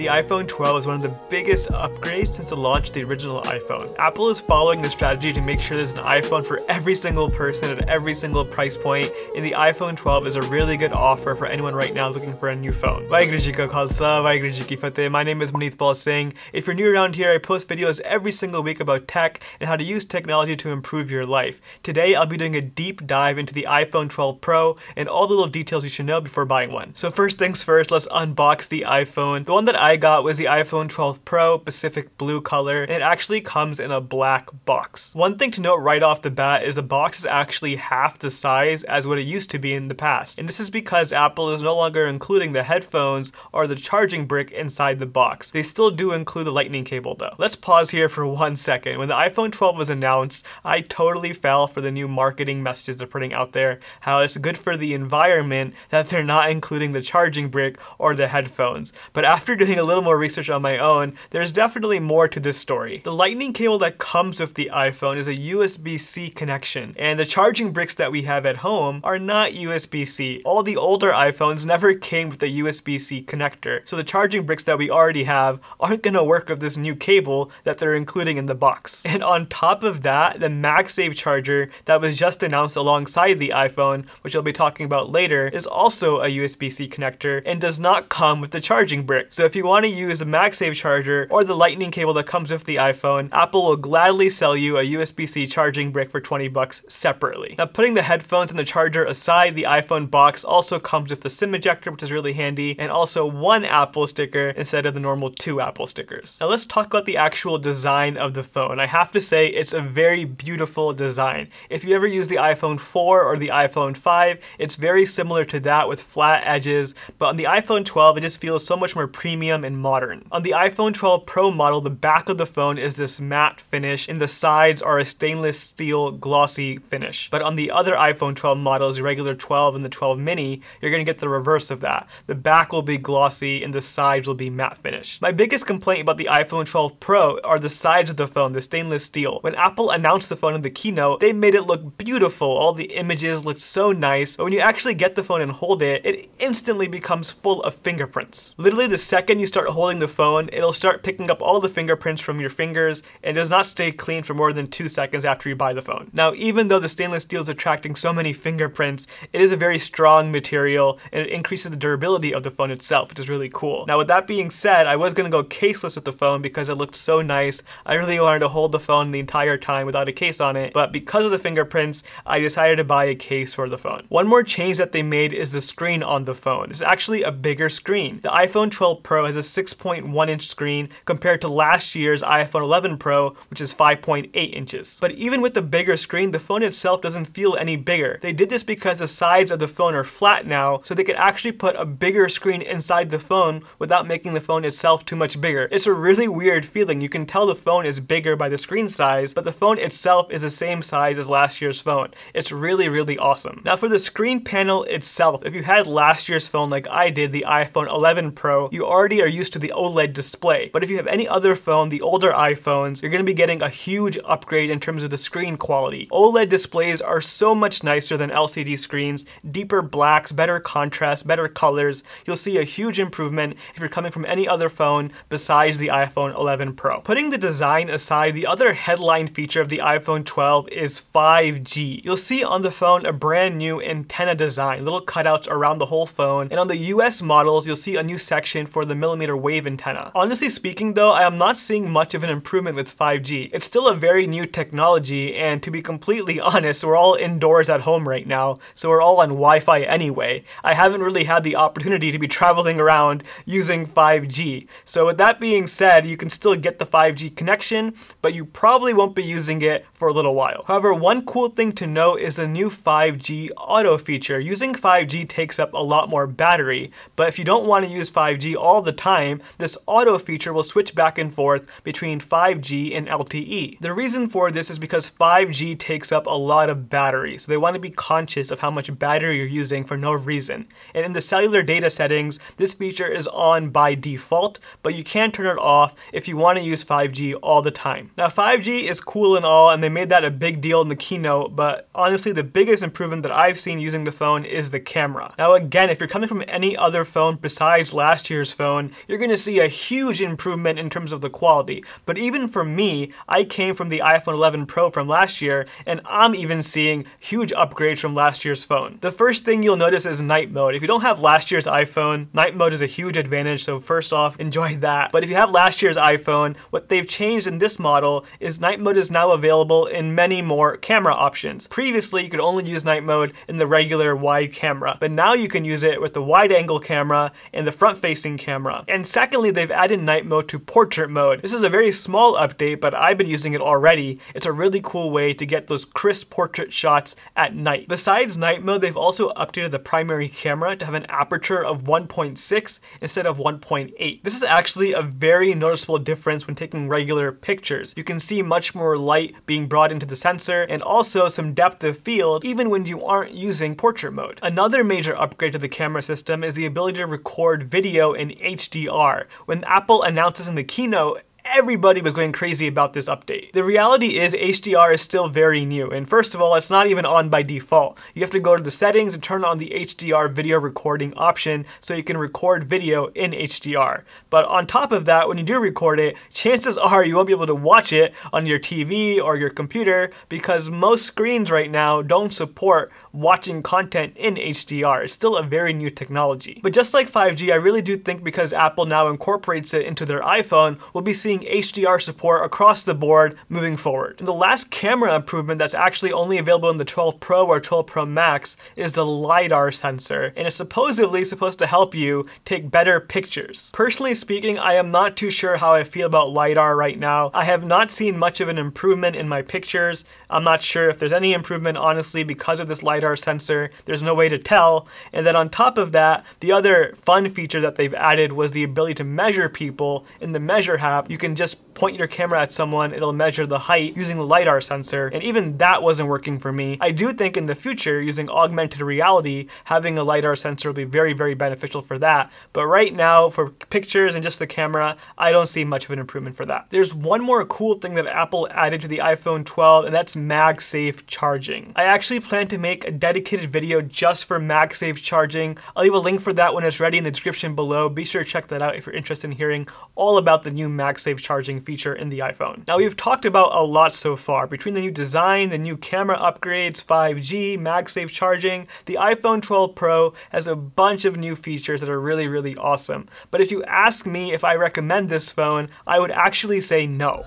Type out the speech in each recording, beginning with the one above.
The iPhone 12 is one of the biggest upgrades since the launch of the original iPhone. Apple is following the strategy to make sure there's an iPhone for every single person at every single price point, and the iPhone 12 is a really good offer for anyone right now looking for a new phone. my name is Manith Paul Singh. If you're new around here, I post videos every single week about tech and how to use technology to improve your life. Today, I'll be doing a deep dive into the iPhone 12 Pro and all the little details you should know before buying one. So first things first, let's unbox the iPhone. The one that I I got was the iPhone 12 Pro Pacific Blue color, it actually comes in a black box. One thing to note right off the bat is the box is actually half the size as what it used to be in the past, and this is because Apple is no longer including the headphones or the charging brick inside the box. They still do include the lightning cable though. Let's pause here for one second. When the iPhone 12 was announced, I totally fell for the new marketing messages they're putting out there, how it's good for the environment that they're not including the charging brick or the headphones. But after doing a little more research on my own, there's definitely more to this story. The lightning cable that comes with the iPhone is a USB-C connection, and the charging bricks that we have at home are not USB-C. All the older iPhones never came with a USB-C connector, so the charging bricks that we already have aren't gonna work with this new cable that they're including in the box. And on top of that, the MagSafe charger that was just announced alongside the iPhone, which I'll be talking about later, is also a USB-C connector and does not come with the charging brick. So if you you want to use a MagSafe charger or the lightning cable that comes with the iPhone, Apple will gladly sell you a USB-C charging brick for 20 bucks separately. Now putting the headphones and the charger aside, the iPhone box also comes with the SIM ejector, which is really handy, and also one Apple sticker instead of the normal two Apple stickers. Now let's talk about the actual design of the phone. I have to say it's a very beautiful design. If you ever use the iPhone 4 or the iPhone 5, it's very similar to that with flat edges, but on the iPhone 12, it just feels so much more premium premium and modern. On the iPhone 12 Pro model, the back of the phone is this matte finish and the sides are a stainless steel glossy finish. But on the other iPhone 12 models, the regular 12 and the 12 mini, you're gonna get the reverse of that. The back will be glossy and the sides will be matte finish. My biggest complaint about the iPhone 12 Pro are the sides of the phone, the stainless steel. When Apple announced the phone in the keynote, they made it look beautiful. All the images looked so nice, but when you actually get the phone and hold it, it instantly becomes full of fingerprints. Literally the second you start holding the phone, it'll start picking up all the fingerprints from your fingers and does not stay clean for more than two seconds after you buy the phone. Now, even though the stainless steel is attracting so many fingerprints, it is a very strong material and it increases the durability of the phone itself, which is really cool. Now, with that being said, I was gonna go caseless with the phone because it looked so nice. I really wanted to hold the phone the entire time without a case on it, but because of the fingerprints, I decided to buy a case for the phone. One more change that they made is the screen on the phone. It's actually a bigger screen. The iPhone 12 Pro has a 6.1 inch screen compared to last year's iPhone 11 Pro, which is 5.8 inches. But even with the bigger screen, the phone itself doesn't feel any bigger. They did this because the sides of the phone are flat now, so they could actually put a bigger screen inside the phone without making the phone itself too much bigger. It's a really weird feeling. You can tell the phone is bigger by the screen size, but the phone itself is the same size as last year's phone. It's really, really awesome. Now for the screen panel itself, if you had last year's phone like I did, the iPhone 11 Pro, you already are used to the OLED display. But if you have any other phone, the older iPhones, you're gonna be getting a huge upgrade in terms of the screen quality. OLED displays are so much nicer than LCD screens, deeper blacks, better contrast, better colors. You'll see a huge improvement if you're coming from any other phone besides the iPhone 11 Pro. Putting the design aside, the other headline feature of the iPhone 12 is 5G. You'll see on the phone a brand new antenna design, little cutouts around the whole phone. And on the US models, you'll see a new section for the military wave antenna. Honestly speaking though, I am not seeing much of an improvement with 5G. It's still a very new technology and to be completely honest, we're all indoors at home right now, so we're all on Wi-Fi anyway. I haven't really had the opportunity to be traveling around using 5G. So with that being said, you can still get the 5G connection, but you probably won't be using it for a little while. However, one cool thing to note is the new 5G auto feature. Using 5G takes up a lot more battery, but if you don't want to use 5G all the time, this auto feature will switch back and forth between 5G and LTE. The reason for this is because 5G takes up a lot of battery, so they want to be conscious of how much battery you're using for no reason. And in the cellular data settings, this feature is on by default, but you can turn it off if you want to use 5G all the time. Now 5G is cool and all, and they made that a big deal in the keynote, but honestly the biggest improvement that I've seen using the phone is the camera. Now again, if you're coming from any other phone besides last year's phone, you're going to see a huge improvement in terms of the quality. But even for me, I came from the iPhone 11 Pro from last year, and I'm even seeing huge upgrades from last year's phone. The first thing you'll notice is night mode. If you don't have last year's iPhone, night mode is a huge advantage, so first off, enjoy that. But if you have last year's iPhone, what they've changed in this model is night mode is now available in many more camera options. Previously, you could only use night mode in the regular wide camera, but now you can use it with the wide angle camera and the front facing camera camera. And secondly, they've added night mode to portrait mode. This is a very small update, but I've been using it already. It's a really cool way to get those crisp portrait shots at night. Besides night mode, they've also updated the primary camera to have an aperture of 1.6 instead of 1.8. This is actually a very noticeable difference when taking regular pictures. You can see much more light being brought into the sensor and also some depth of field even when you aren't using portrait mode. Another major upgrade to the camera system is the ability to record video in HD HDR. When Apple announced this in the keynote, everybody was going crazy about this update. The reality is HDR is still very new, and first of all, it's not even on by default. You have to go to the settings and turn on the HDR video recording option so you can record video in HDR. But on top of that, when you do record it, chances are you won't be able to watch it on your TV or your computer because most screens right now don't support watching content in HDR. It's still a very new technology. But just like 5G, I really do think because Apple now incorporates it into their iPhone, we'll be seeing HDR support across the board moving forward. And the last camera improvement that's actually only available in the 12 Pro or 12 Pro Max is the LiDAR sensor, and it's supposedly supposed to help you take better pictures. Personally speaking, I am not too sure how I feel about LiDAR right now. I have not seen much of an improvement in my pictures. I'm not sure if there's any improvement, honestly, because of this LiDAR LiDAR sensor. There's no way to tell. And then on top of that, the other fun feature that they've added was the ability to measure people in the measure app. You can just point your camera at someone, it'll measure the height using the LiDAR sensor, and even that wasn't working for me. I do think in the future, using augmented reality, having a LiDAR sensor will be very, very beneficial for that. But right now, for pictures and just the camera, I don't see much of an improvement for that. There's one more cool thing that Apple added to the iPhone 12, and that's MagSafe charging. I actually plan to make a dedicated video just for MagSafe charging. I'll leave a link for that when it's ready in the description below. Be sure to check that out if you're interested in hearing all about the new MagSafe charging feature feature in the iPhone. Now we've talked about a lot so far, between the new design, the new camera upgrades, 5G, MagSafe charging, the iPhone 12 Pro has a bunch of new features that are really, really awesome. But if you ask me if I recommend this phone, I would actually say no.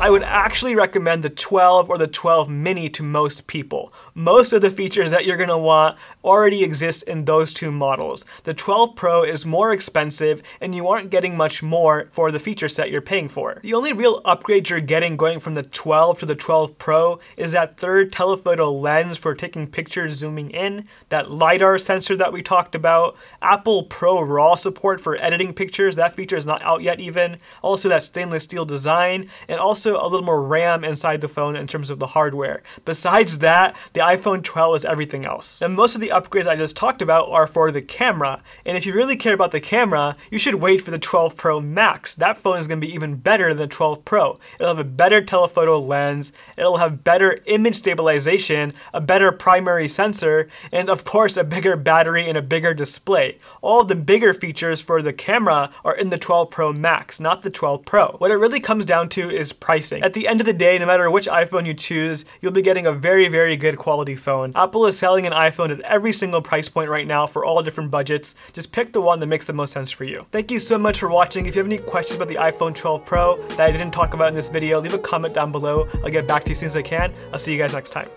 I would actually recommend the 12 or the 12 mini to most people. Most of the features that you're gonna want already exist in those two models. The 12 Pro is more expensive and you aren't getting much more for the feature set you're paying for. The only real upgrade you're getting going from the 12 to the 12 Pro is that third telephoto lens for taking pictures zooming in, that LiDAR sensor that we talked about, Apple Pro RAW support for editing pictures, that feature is not out yet even, also that stainless steel design, and also also a little more RAM inside the phone in terms of the hardware. Besides that, the iPhone 12 is everything else. And most of the upgrades I just talked about are for the camera, and if you really care about the camera, you should wait for the 12 Pro Max. That phone is going to be even better than the 12 Pro. It'll have a better telephoto lens, it'll have better image stabilization, a better primary sensor, and of course a bigger battery and a bigger display. All the bigger features for the camera are in the 12 Pro Max, not the 12 Pro. What it really comes down to is price pricing. At the end of the day, no matter which iPhone you choose, you'll be getting a very, very good quality phone. Apple is selling an iPhone at every single price point right now for all different budgets. Just pick the one that makes the most sense for you. Thank you so much for watching. If you have any questions about the iPhone 12 Pro that I didn't talk about in this video, leave a comment down below. I'll get back to you as soon as I can. I'll see you guys next time.